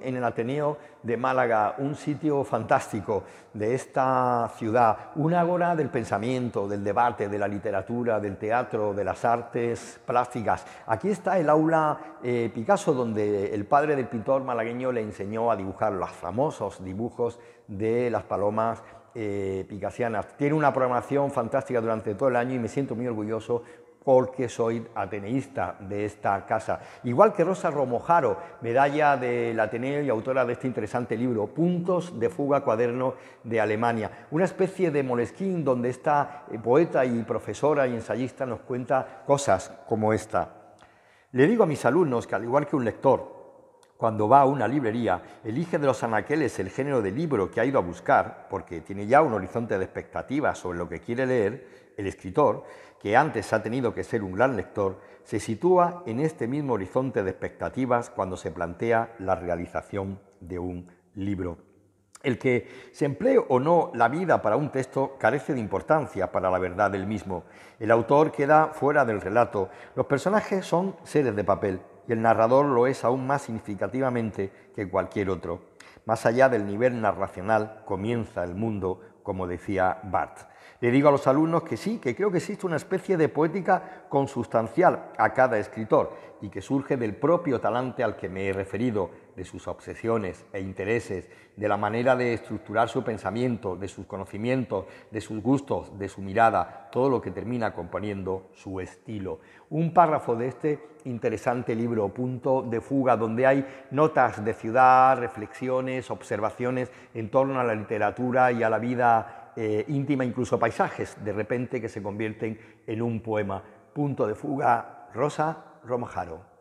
en el Ateneo de Málaga, un sitio fantástico de esta ciudad, una agora del pensamiento, del debate, de la literatura, del teatro, de las artes plásticas. Aquí está el aula eh, Picasso, donde el padre del pintor malagueño le enseñó a dibujar los famosos dibujos de las palomas eh, picasianas. Tiene una programación fantástica durante todo el año y me siento muy orgulloso porque soy ateneísta de esta casa. Igual que Rosa Romojaro, medalla del Ateneo y autora de este interesante libro, Puntos de fuga, cuaderno de Alemania. Una especie de molesquín donde esta eh, poeta y profesora y ensayista nos cuenta cosas como esta. Le digo a mis alumnos que al igual que un lector, cuando va a una librería, elige de los anaqueles el género de libro que ha ido a buscar, porque tiene ya un horizonte de expectativas sobre lo que quiere leer, el escritor, que antes ha tenido que ser un gran lector, se sitúa en este mismo horizonte de expectativas cuando se plantea la realización de un libro. El que se emplee o no la vida para un texto carece de importancia para la verdad del mismo. El autor queda fuera del relato. Los personajes son seres de papel, y el narrador lo es aún más significativamente que cualquier otro. Más allá del nivel narracional comienza el mundo, como decía Barth. Le digo a los alumnos que sí, que creo que existe una especie de poética consustancial a cada escritor y que surge del propio talante al que me he referido, de sus obsesiones e intereses, de la manera de estructurar su pensamiento, de sus conocimientos, de sus gustos, de su mirada, todo lo que termina componiendo su estilo. Un párrafo de este interesante libro, Punto de Fuga, donde hay notas de ciudad, reflexiones, observaciones en torno a la literatura y a la vida eh, íntima, incluso paisajes, de repente que se convierten en un poema. Punto de fuga, Rosa Romajaro.